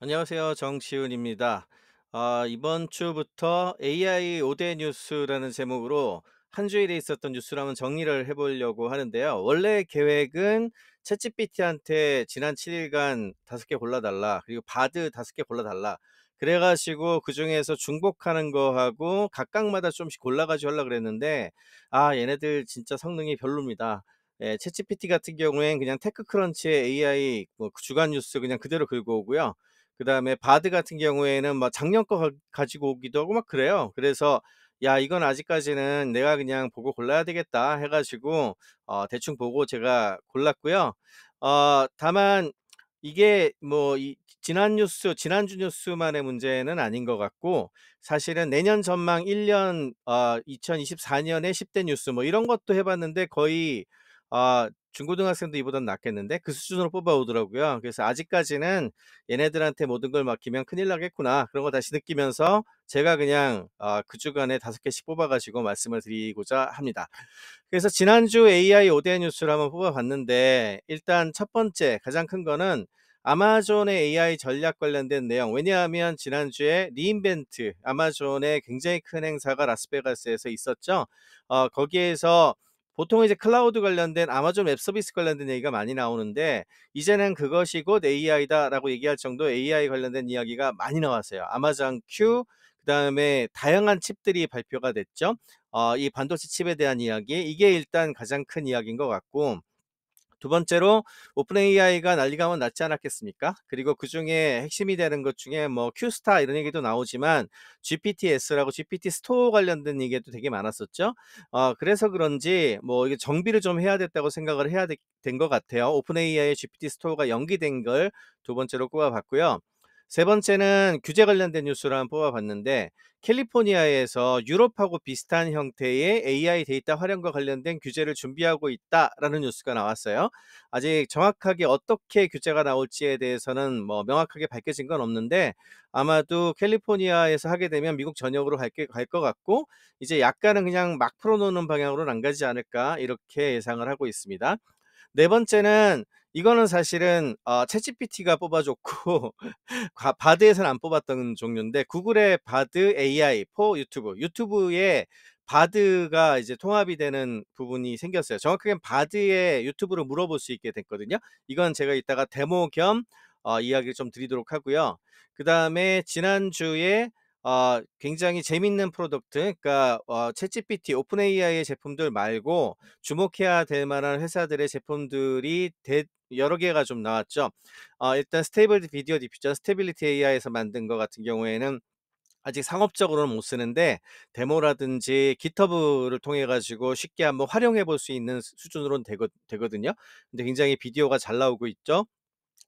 안녕하세요. 정지훈입니다. 아, 이번 주부터 AI 5대 뉴스라는 제목으로 한 주일에 있었던 뉴스를 한번 정리를 해보려고 하는데요. 원래 계획은 채 g p t 한테 지난 7일간 5개 골라달라. 그리고 바드 5개 골라달라. 그래가지고 그중에서 중복하는 거하고 각각마다 좀씩 골라가지고 하려고 그랬는데, 아, 얘네들 진짜 성능이 별로입니다. 예, 챗GPT 같은 경우엔 그냥 테크크런치의 AI 뭐 주간 뉴스 그냥 그대로 긁어 오고요. 그다음에 바드 같은 경우에는 막 작년 거 가- 지고 오기도 하고 막 그래요. 그래서 야 이건 아직까지는 내가 그냥 보고 골라야 되겠다 해가지고 어, 대충 보고 제가 골랐고요. 어, 다만 이게 뭐이 지난 뉴스 지난주 뉴스만의 문제는 아닌 것 같고 사실은 내년 전망 1년 어, 2024년에 10대 뉴스 뭐 이런 것도 해봤는데 거의 아 중고등학생도 이보단 낫겠는데 그 수준으로 뽑아오더라고요. 그래서 아직까지는 얘네들한테 모든 걸 맡기면 큰일 나겠구나 그런 거 다시 느끼면서 제가 그냥 아, 그 주간에 다섯 개씩 뽑아가지고 말씀을 드리고자 합니다. 그래서 지난주 AI 5대 뉴스를 한번 뽑아봤는데 일단 첫 번째 가장 큰 거는 아마존의 AI 전략 관련된 내용. 왜냐하면 지난주에 리인벤트 아마존의 굉장히 큰 행사가 라스베가스에서 있었죠. 어, 거기에서 보통 이제 클라우드 관련된 아마존 웹 서비스 관련된 얘기가 많이 나오는데 이제는 그것이 곧 AI다라고 얘기할 정도 AI 관련된 이야기가 많이 나왔어요. 아마존 Q 그다음에 다양한 칩들이 발표가 됐죠. 어, 이 반도체 칩에 대한 이야기 이게 일단 가장 큰 이야기인 것 같고 두 번째로 오픈 AI가 난리가 면났지 않았겠습니까? 그리고 그 중에 핵심이 되는 것 중에 뭐 Q스타 이런 얘기도 나오지만 GPTS라고 GPT 스토어 관련된 얘기도 되게 많았었죠. 어, 그래서 그런지 뭐 이게 정비를 좀 해야 됐다고 생각을 해야 된 것 같아요. 오픈 AI의 GPT 스토어가 연기된 걸 두 번째로 꼽아봤고요. 세 번째는 규제 관련된 뉴스를 한번 뽑아봤는데 캘리포니아에서 유럽하고 비슷한 형태의 AI 데이터 활용과 관련된 규제를 준비하고 있다라는 뉴스가 나왔어요. 아직 정확하게 어떻게 규제가 나올지에 대해서는 뭐 명확하게 밝혀진 건 없는데 아마도 캘리포니아에서 하게 되면 미국 전역으로 갈 것 같고 이제 약간은 그냥 막 풀어놓는 방향으로는 안 가지 않을까 이렇게 예상을 하고 있습니다. 네 번째는 이거는 사실은 어, 챗GPT가 뽑아줬고 바드에서는 안 뽑았던 종류인데 구글의 바드 AI 포 유튜브 유튜브에 바드가 이제 통합이 되는 부분이 생겼어요. 정확하게는 바드에 유튜브를 물어볼 수 있게 됐거든요. 이건 제가 이따가 데모 겸 어, 이야기를 좀 드리도록 하고요. 그 다음에 지난주에 어, 굉장히 재밌는 프로덕트, 그러니까 어, 챗GPT, 오픈 AI의 제품들 말고 주목해야 될 만한 회사들의 제품들이 대, 여러 개가 좀 나왔죠. 어, 일단 스테이블 비디오 디퓨전 스테빌리티 AI에서 만든 것 같은 경우에는 아직 상업적으로는 못 쓰는데 데모라든지 기터브를 통해 가지고 쉽게 한번 활용해 볼 수 있는 수준으로는 되거, 든요 근데 굉장히 비디오가 잘 나오고 있죠.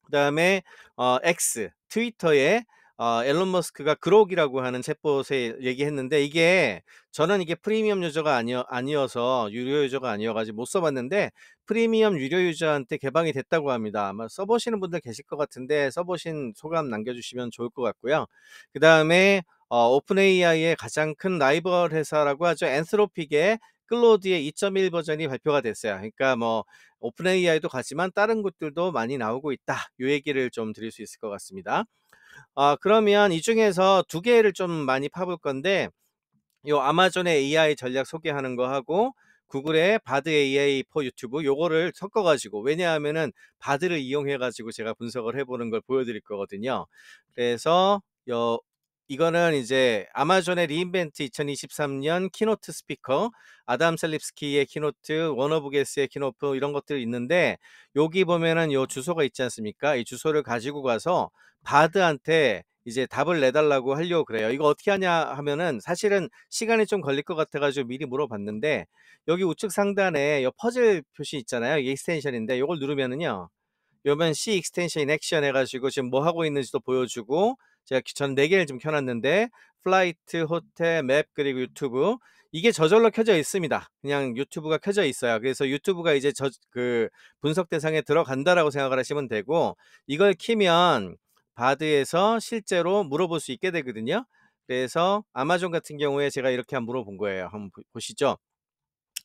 그다음에 어, X 트위터에 어, 앨런 머스크가 그록이라고 하는 챗봇에 얘기했는데 이게 저는 이게 프리미엄 유저가 아니어, 아니어서 유료 유저가 아니어가지고 못 써봤는데 프리미엄 유료 유저한테 개방이 됐다고 합니다. 아마 써보시는 분들 계실 것 같은데 써보신 소감 남겨주시면 좋을 것 같고요. 그 다음에 어, 오픈 AI의 가장 큰 라이벌 회사라고 하죠. 엔스로픽의 클로드의 2.1 버전이 발표가 됐어요. 그러니까 뭐 오픈 AI도 가지만 다른 곳들도 많이 나오고 있다. 이 얘기를 좀 드릴 수 있을 것 같습니다. 아, 그러면 이 중에서 두 개를 좀 많이 파 볼 건데 요 아마존의 AI 전략 소개하는 거 하고 구글의 바드 AI 포 유튜브 요거를 섞어 가지고 왜냐하면은 바드를 이용해 가지고 제가 분석을 해보는 걸 보여드릴 거거든요. 그래서 요 이거는 이제 아마존의 리인벤트 2023년 키노트 스피커, 아담 셀립스키의 키노트, 워너브게스의 키노프 이런 것들이 있는데 여기 보면은 요 주소가 있지 않습니까? 이 주소를 가지고 가서 바드한테 이제 답을 내달라고 하려고 그래요. 이거 어떻게 하냐 하면은 사실은 시간이 좀 걸릴 것 같아가지고 미리 물어봤는데 여기 우측 상단에 요 퍼즐 표시 있잖아요. 이게 익스텐션인데 이걸 누르면은요. 요면 C 익스텐션 액션 해가지고 지금 뭐 하고 있는지도 보여주고 제가 전 4개를 좀 켜놨는데 플라이트, 호텔, 맵 그리고 유튜브 이게 저절로 켜져 있습니다. 그냥 유튜브가 켜져 있어요. 그래서 유튜브가 이제 저 그 분석 대상에 들어간다라고 생각을 하시면 되고 이걸 키면 바드에서 실제로 물어볼 수 있게 되거든요. 그래서 아마존 같은 경우에 제가 이렇게 한 물어본 거예요. 한번 보시죠.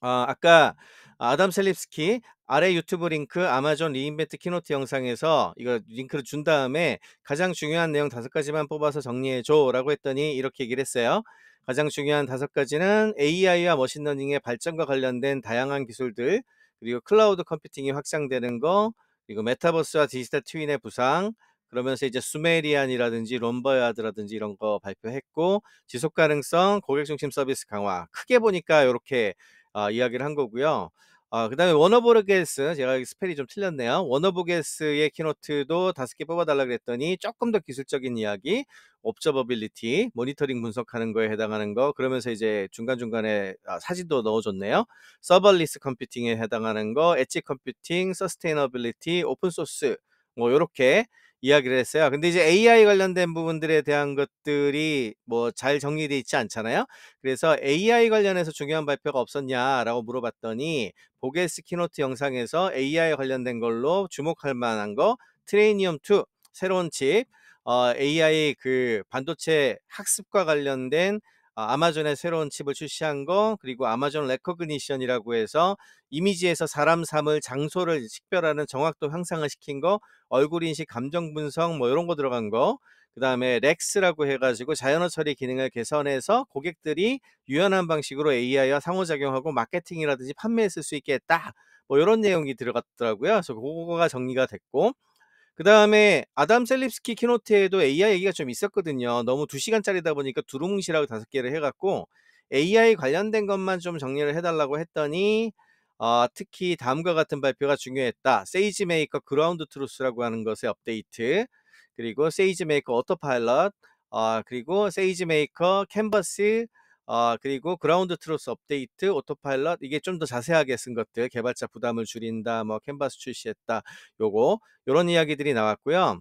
어, 아까 아담 셀립스키 아래 유튜브 링크 아마존 리인벤트 키노트 영상에서 이거 링크를 준 다음에 가장 중요한 내용 다섯 가지만 뽑아서 정리해 줘라고 했더니 이렇게 얘기를 했어요. 가장 중요한 다섯 가지는 AI와 머신러닝의 발전과 관련된 다양한 기술들, 그리고 클라우드 컴퓨팅이 확장되는 거, 그리고 메타버스와 디지털 트윈의 부상, 그러면서 이제 수메리안이라든지 롬버야드라든지 이런 거 발표했고 지속 가능성, 고객 중심 서비스 강화 크게 보니까 이렇게 아, 이야기를 한 거고요. 아, 그다음에 워너보게스 제가 스펠이 좀 틀렸네요. 워너보게스의 키노트도 다섯 개 뽑아달라 그랬더니 조금 더 기술적인 이야기, 옵저버빌리티, 모니터링 분석하는 거에 해당하는 거 그러면서 이제 중간 중간에 아, 사진도 넣어줬네요. 서버리스 컴퓨팅에 해당하는 거, 엣지 컴퓨팅, 서스테이너빌리티, 오픈 소스 뭐 이렇게 이야기를 했어요. 근데 이제 AI 관련된 부분들에 대한 것들이 뭐 잘 정리돼 있지 않잖아요. 그래서 AI 관련해서 중요한 발표가 없었냐라고 물어봤더니 보게스 키노트 영상에서 AI 관련된 걸로 주목할 만한 거 트레이니엄 2 새로운 칩 어, AI 그 반도체 학습과 관련된 어, 아마존의 새로운 칩을 출시한 거 그리고 아마존 레코그니션이라고 해서 이미지에서 사람 삶을 장소를 식별하는 정확도 향상을 시킨 거 얼굴 인식 감정 분석 뭐 이런 거 들어간 거 그다음에 렉스라고 해가지고 자연어 처리 기능을 개선해서 고객들이 유연한 방식으로 AI와 상호작용하고 마케팅이라든지 판매했을수 있게 했다. 뭐 이런 내용이 들어갔더라고요. 그래서 그거가 정리가 됐고 그 다음에 아담 셀립스키 키노트에도 AI 얘기가 좀 있었거든요. 너무 2시간짜리다 보니까 두루뭉실하고 다섯 개를 해갖고 AI 관련된 것만 좀 정리를 해달라고 했더니 어, 특히 다음과 같은 발표가 중요했다. 세이지 메이커 그라운드 트루스라고 하는 것의 업데이트 그리고 세이지 메이커 오토파일럿 어, 그리고 세이지 메이커 캔버스 어, 그리고 그라운드 트루스 업데이트, 오토파일럿 이게 좀 더 자세하게 쓴 것들 개발자 부담을 줄인다, 뭐 캔버스 출시했다, 요거 요런 이야기들이 나왔고요.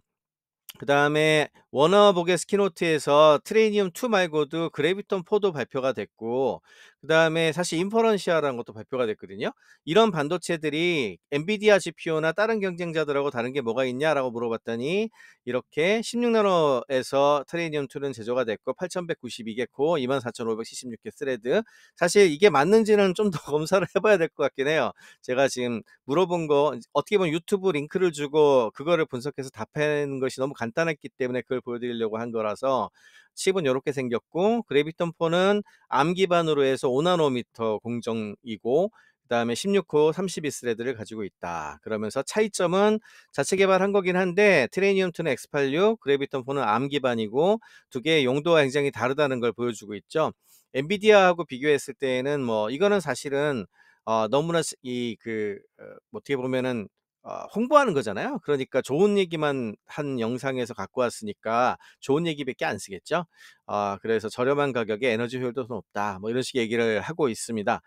그 다음에 워너복의 스키노트에서 트레이니움2 말고도 그래비톤4도 발표가 됐고 그다음에 사실 인퍼런시아라는 것도 발표가 됐거든요. 이런 반도체들이 엔비디아 GPU나 다른 경쟁자들하고 다른 게 뭐가 있냐라고 물어봤더니 이렇게 16나노에서 트레이니엄 2는 제조가 됐고 8192개 코, 24576개 스레드. 사실 이게 맞는지는 좀 더 검사를 해봐야 될 것 같긴 해요. 제가 지금 물어본 거 어떻게 보면 유튜브 링크를 주고 그거를 분석해서 답하는 것이 너무 간단했기 때문에 그걸 보여드리려고 한 거라서 칩은 이렇게 생겼고 그래비톤 4는 암 기반으로 해서 5나노미터 공정이고 그다음에 1 6호 32스레드를 가지고 있다. 그러면서 차이점은 자체 개발한 거긴 한데 트레이니움 2는 X86, 그래비톤 4는 암 기반이고 두 개의 용도와 굉장히 다르다는 걸 보여주고 있죠. 엔비디아하고 비교했을 때에는 뭐 이거는 사실은 어, 너무나 이그 어, 뭐 어떻게 보면은 어, 홍보하는 거잖아요. 그러니까 좋은 얘기만 한 영상에서 갖고 왔으니까 좋은 얘기밖에 안 쓰겠죠. 어, 그래서 저렴한 가격에 에너지 효율도 높다. 뭐 이런 식의 얘기를 하고 있습니다.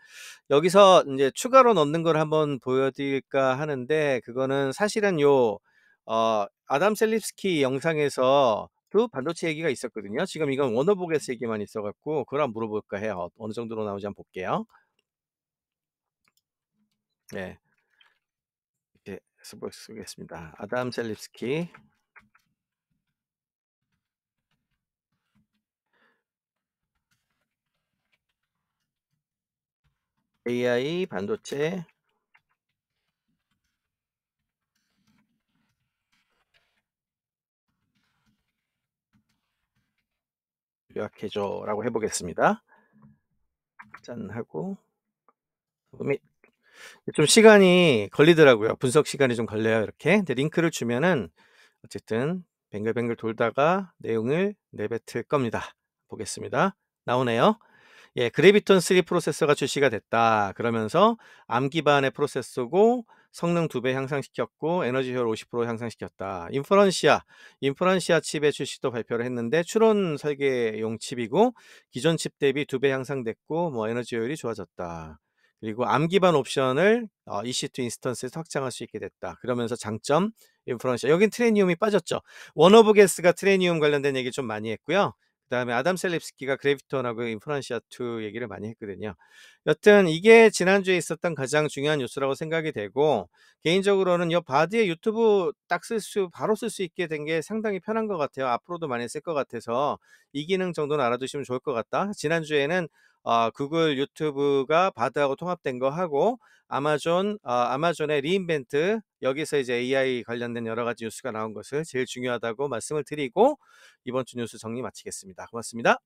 여기서 이제 추가로 넣는 걸 한번 보여드릴까 하는데 그거는 사실은 요 어, 아담 셀립스키 영상에서 그 반도체 얘기가 있었거든요. 지금 이건 워너보겟스 얘기만 있어갖고 그걸 한번 물어볼까 해요. 어느 정도로 나오지 한번 볼게요. 네. 소개했습니다. 아담 셀립스키 AI 반도체 요약해줘라고 해보겠습니다. 짠 하고 및좀 시간이 걸리더라고요. 분석 시간이 좀 걸려요. 이렇게. 근데 링크를 주면은 어쨌든 뱅글뱅글 돌다가 내용을 내뱉을 겁니다. 보겠습니다. 나오네요. 예, 그래비톤 3 프로세서가 출시가 됐다. 그러면서 암 기반의 프로세서고 성능 2배 향상시켰고 에너지 효율 50% 향상시켰다. 인퍼런시아, 인퍼런시아 칩의 출시도 발표를 했는데 추론 설계용 칩이고 기존 칩 대비 2배 향상됐고 뭐 에너지 효율이 좋아졌다. 그리고 암 기반 옵션을 어, EC2 인스턴스에서 확장할 수 있게 됐다. 그러면서 장점 인프런시아. 여긴 트레니움이 빠졌죠. 워너브 게스가 트레니움 관련된 얘기 좀 많이 했고요. 그 다음에 아담 셀립스키가 그래비톤하고 인프란시아2 얘기를 많이 했거든요. 여튼 이게 지난주에 있었던 가장 중요한 뉴스라고 생각이 되고, 개인적으로는 요바디의 유튜브 딱 쓸 수, 바로 쓸 수 있게 된 게 상당히 편한 것 같아요. 앞으로도 많이 쓸 것 같아서 이 기능 정도는 알아두시면 좋을 것 같다. 지난주에는 어, 구글 유튜브가 바드하고 통합된 거 하고 아마존 어, 아마존의 리인벤트 여기서 이제 AI 관련된 여러 가지 뉴스가 나온 것을 제일 중요하다고 말씀을 드리고 이번 주 뉴스 정리 마치겠습니다. 고맙습니다.